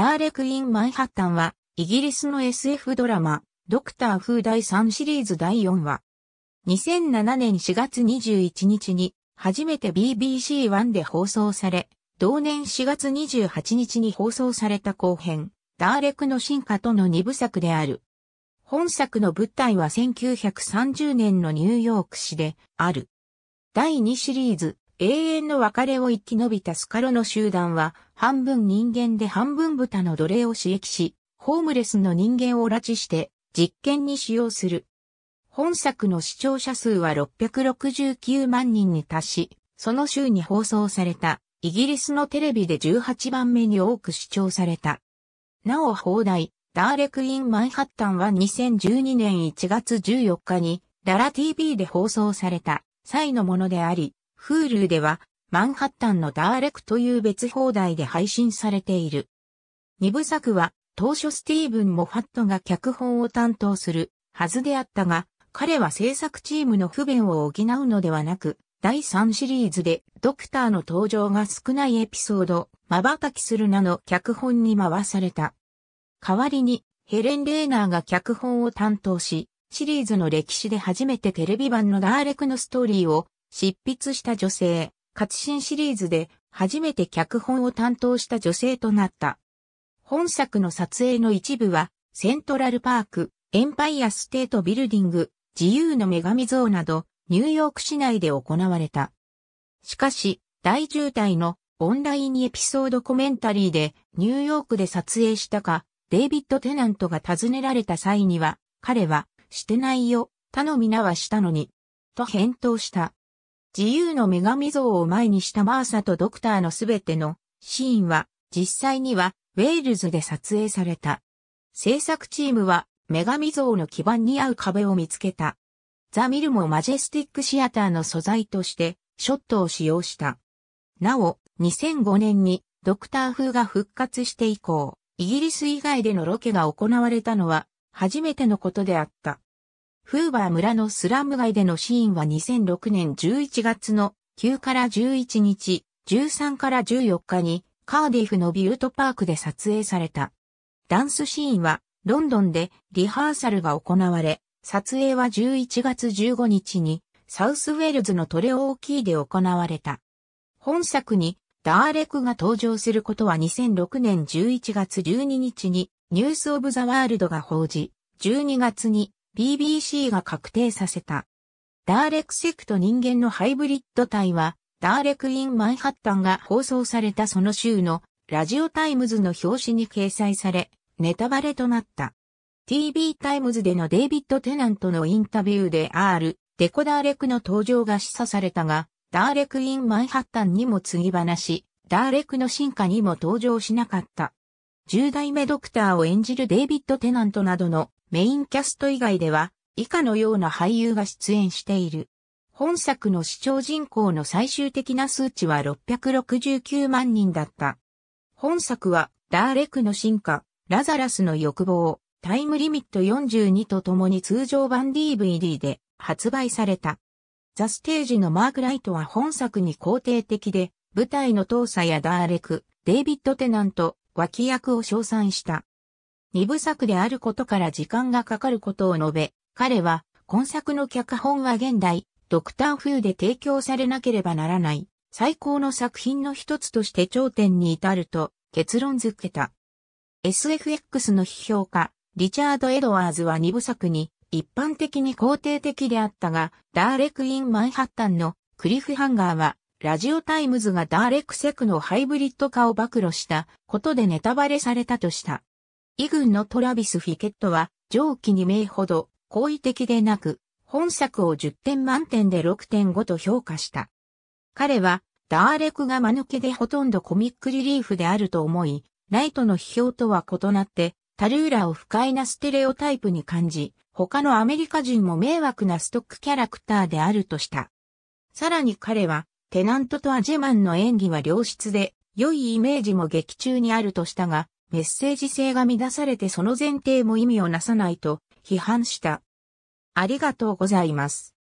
ダーレク・イン・マイハッタンは、イギリスの SF ドラマ、ドクター・フー第3シリーズ第4話。2007年4月21日に、初めて BBC1 で放送され、同年4月28日に放送された後編、ダーレクの進化との2部作である。本作の舞台は1930年のニューヨーク市である。第2シリーズ、永遠の別れを生き延びたスカロの集団は、半分人間で半分豚の奴隷を刺激し、ホームレスの人間を拉致して、実験に使用する。本作の視聴者数は669万人に達し、その週に放送された、イギリスのテレビで18番目に多く視聴された。なお放題、ダーレクインマンハッタンは2012年1月14日に、ダラ TV で放送された際のものであり、Hulu では、マンハッタンのダーレクという別放題で配信されている。二部作は、当初スティーブン・モファットが脚本を担当するはずであったが、彼は制作チームの不便を補うのではなく、第3シリーズでドクターの登場が少ないエピソード、瞬きするなの脚本に回された。代わりに、ヘレン・レーナーが脚本を担当し、シリーズの歴史で初めてテレビ版のダーレクのストーリーを執筆した女性、活新シリーズで初めて脚本を担当した女性となった。本作の撮影の一部は、セントラルパーク、エンパイアステートビルディング、自由の女神像など、ニューヨーク市内で行われた。しかし、大渋滞のオンラインエピソードコメンタリーでニューヨークで撮影したか、デイビッド・テナントが尋ねられた際には、彼は、してないよ、他のなはしたのに、と返答した。自由の女神像を前にしたマーサとドクターのすべてのシーンは実際にはウェールズで撮影された。制作チームは女神像の基盤に合う壁を見つけた。ザ・ミルもマジェスティックシアターの素材としてショットを使用した。なお、2005年にドクター風が復活して以降、イギリス以外でのロケが行われたのは初めてのことであった。フーバー村のスラム街でのシーンは2006年11月の9から11日、13から14日にカーディフのビュートパークで撮影された。ダンスシーンはロンドンでリハーサルが行われ、撮影は11月15日にサウスウェールズのトレオーキーで行われた。本作にダーレクが登場することは2006年11月12日にニュースオブザワールドが報じ、12月に BBC が確定させた。ダーレクセクと人間のハイブリッド体は、ダーレクインマンハッタンが放送されたその週のラジオタイムズの表紙に掲載され、ネタバレとなった。TV タイムズでのデイビッド・テナントのインタビューで R、デコダーレクの登場が示唆されたが、ダーレクインマンハッタンにも継ぎ話、ダーレクの進化にも登場しなかった。10代目ドクターを演じるデイビッド・テナントなどのメインキャスト以外では、以下のような俳優が出演している。本作の視聴人口の最終的な数値は669万人だった。本作は、ダーレクの進化、ラザラスの欲望、タイムリミット42と共に通常版 DVD で発売された。ザ・ステージのマーク・ライトは本作に肯定的で、舞台の倒作やダーレク、デイビッド・テナント、脇役を称賛した。二部作であることから時間がかかることを述べ、彼は、今作の脚本は現代、ドクター・フーで提供されなければならない、最高の作品の一つとして頂点に至ると結論づけた。SFX の批評家、リチャード・エドワーズは二部作に、一般的に肯定的であったが、ダーレク・イン・マンハッタンのクリフハンガーは、ラジオタイムズがダーレクセクのハイブリッド化を暴露したことでネタバレされたとした。グ軍のトラビス・フィケットは、上記2名ほど、好意的でなく、本作を10点満点で6.5と評価した。彼は、ダーレクが間抜けでほとんどコミックリリーフであると思い、ライトの批評とは異なって、タルーラを不快なステレオタイプに感じ、他のアメリカ人も迷惑なストックキャラクターであるとした。さらに彼は、テナントとアジェマンの演技は良質で、良いイメージも劇中にあるとしたが、メッセージ性が乱されてその前提も意味をなさないと批判した。ありがとうございます。